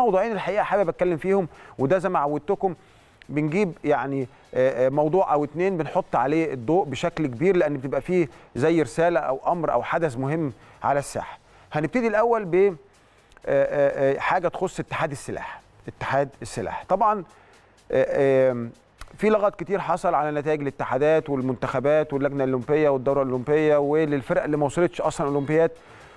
موضوعين الحقيقه حابب اتكلم فيهم وده زي ما عودتكم بنجيب يعني آه، آه، موضوع او اتنين بنحط عليه الضوء بشكل كبير لان بتبقى فيه زي رساله او امر او حدث مهم على الساحه. هنبتدي الاول ب آه، حاجه تخص اتحاد السلاح، اتحاد السلاح. طبعا في لغط كتير حصل على نتائج الاتحادات والمنتخبات واللجنه الاولمبيه والدوره الاولمبيه وللفرق اللي ما وصلتش اصلا اولمبيات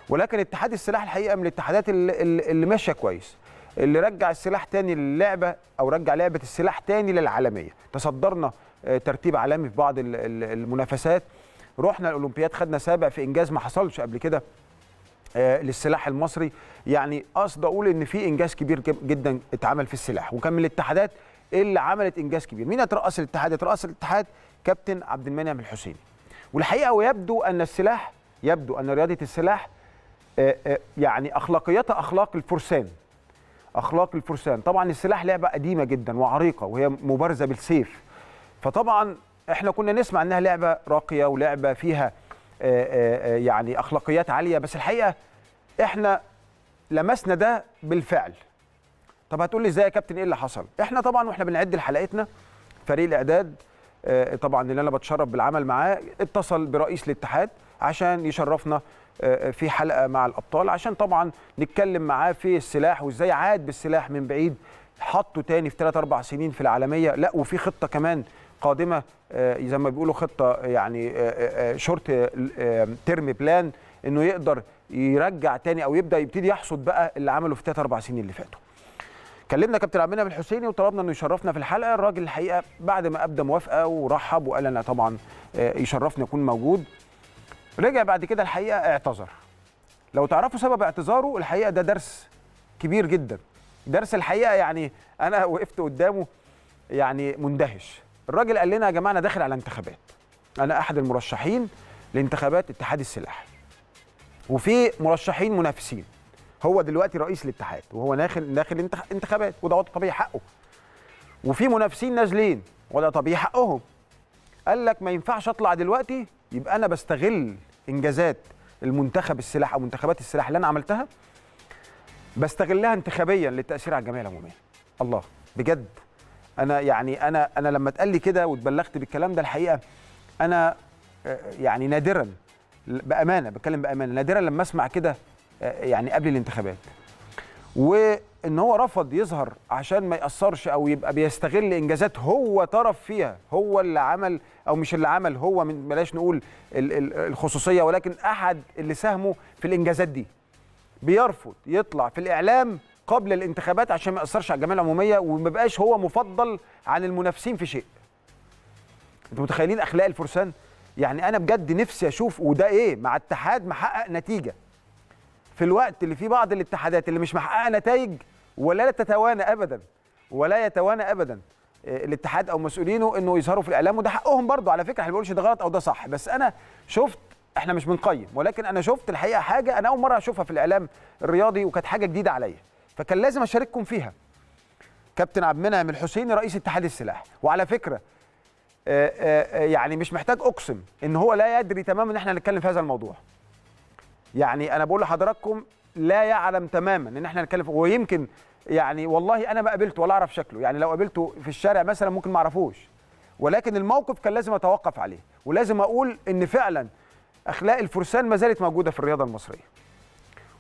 ولكن اتحاد السلاح الحقيقه من الاتحادات اللي ماشيه كويس. اللي رجع السلاح تاني للعبه او رجع لعبه السلاح تاني للعالميه تصدرنا آه، ترتيب عالمي في بعض المنافسات رحنا الاولمبياد خدنا سابع في انجاز ما حصلش قبل كده آه، للسلاح المصري يعني قصد اقول ان في انجاز كبير جدا اتعمل في السلاح وكان من الاتحادات اللي عملت انجاز كبير مين اترأس الاتحاد اترأس الاتحاد كابتن عبد المنعم الحسيني والحقيقه ويبدو ان السلاح يبدو ان رياضه السلاح آه، يعني اخلاقيتها اخلاق الفرسان اخلاق الفرسان طبعا السلاح لعبه قديمه جدا وعريقه وهي مبارزه بالسيف فطبعا احنا كنا نسمع انها لعبه راقيه ولعبه فيها آه، آه، آه، يعني اخلاقيات عاليه بس الحقيقه احنا لمسنا ده بالفعل طب هتقول لي ازاي يا كابتن ايه اللي حصل احنا طبعا واحنا بنعد لحلقتنا فريق الاعداد آه، طبعا اللي انا بتشرف بالعمل معاه اتصل برئيس الاتحاد عشان يشرفنا آه، آه، في حلقه مع الابطال عشان طبعا نتكلم معاه في السلاح وازاي عاد بالسلاح من بعيد حطه تاني في 3 اربع سنين في العالميه لا وفي خطه كمان قادمه زي ما بيقولوا خطه يعني شورت ترم بلان انه يقدر يرجع تاني او يبدا يبتدي يحصد بقى اللي عمله في 3 اربع سنين اللي فاتوا كلمنا كابتن عبد المنعم الحسيني وطلبنا انه يشرفنا في الحلقه الراجل الحقيقه بعد ما ابدى موافقه ورحب وقال انا طبعا آه، يشرفني اكون موجود رجع بعد كده الحقيقه اعتذر لو تعرفوا سبب اعتذاره الحقيقه ده درس كبير جدا درس الحقيقه يعني انا وقفت قدامه يعني مندهش الراجل قال لنا يا جماعه انا داخل على انتخابات انا احد المرشحين لانتخابات اتحاد السلاح وفي مرشحين منافسين هو دلوقتي رئيس الاتحاد وهو داخل داخل انتخابات وده طبيعي حقه وفي منافسين نازلين وده طبيعي حقهم قال لك ما ينفعش اطلع دلوقتي يبقى انا بستغل انجازات المنتخب السلاح او منتخبات السلاح اللي انا عملتها بستغلها انتخابيا للتاثير على الجمعيه العموميه الله بجد انا يعني انا انا لما اتقال لي كده واتبلغت بالكلام ده الحقيقه انا آه، يعني نادرا بامانه بتكلم بامانه نادرا لما اسمع كده آه، يعني قبل الانتخابات وان هو رفض يظهر عشان ما ياثرش او يبقى بيستغل انجازات هو طرف فيها هو اللي عمل او مش اللي عمل هو من بلاش نقول الخصوصيه ولكن احد اللي ساهموا في الانجازات دي بيرفض يطلع في الاعلام قبل الانتخابات عشان ما ياثرش على الجمعيه العموميه وما بقاش هو مفضل عن المنافسين في شيء انتوا متخيلين اخلاق الفرسان يعني انا بجد نفسي اشوف وده ايه مع اتحاد محقق نتيجه في الوقت اللي فيه بعض الاتحادات اللي مش محققه نتائج ولا تتوانى ابدا ولا يتوانى ابدا آه، الاتحاد او مسؤولينه انه يظهروا في الاعلام وده حقهم برضه على فكره احنا ما بنقولش ده غلط او ده صح بس انا شفت احنا مش بنقيم ولكن انا شفت الحقيقه حاجه انا اول مره اشوفها في الاعلام الرياضي وكانت حاجه جديده عليا فكان لازم اشارككم فيها كابتن عبد المنعم الحسيني رئيس اتحاد السلاح وعلى فكره آه، آه، يعني مش محتاج اقسم ان هو لا يدري تماما ان احنا هنتكلم في هذا الموضوع يعني انا بقول لحضراتكم لا يعلم تماما ان احنا هنتكلم ويمكن يعني والله انا ما قابلته ولا اعرف شكله يعني لو قابلته في الشارع مثلا ممكن ما اعرفوش ولكن الموقف كان لازم اتوقف عليه ولازم اقول ان فعلا اخلاق الفرسان ما زالت موجوده في الرياضه المصريه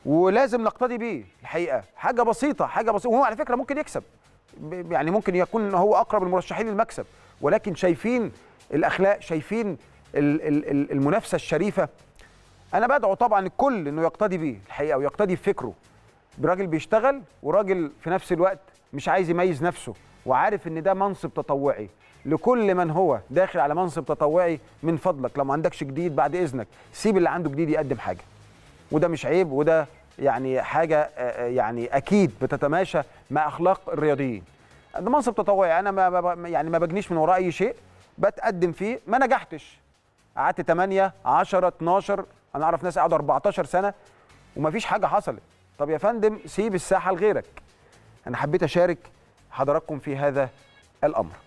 ولازم نقتدي بيه الحقيقه حاجه بسيطه حاجه بسيطه وهو على فكره ممكن يكسب يعني ممكن يكون هو اقرب المرشحين للمكسب ولكن شايفين الاخلاق شايفين المنافسه الشريفه انا بدعو طبعا الكل انه يقتدي بيه الحقيقه ويقتدي بفكره براجل بيشتغل وراجل في نفس الوقت مش عايز يميز نفسه وعارف ان ده منصب تطوعي لكل من هو داخل على منصب تطوعي من فضلك لو ما عندكش جديد بعد اذنك سيب اللي عنده جديد يقدم حاجه وده مش عيب وده يعني حاجه آه، آه، يعني اكيد بتتماشى مع اخلاق الرياضيين ده منصب تطوعي انا ما يعني ما بجنيش من وراء اي شيء بتقدم فيه ما نجحتش قعدت 8 10 12 انا اعرف ناس قعدوا 14 سنه ومفيش حاجه حصلت طب يا فندم سيب الساحه لغيرك انا حبيت اشارك حضراتكم في هذا الامر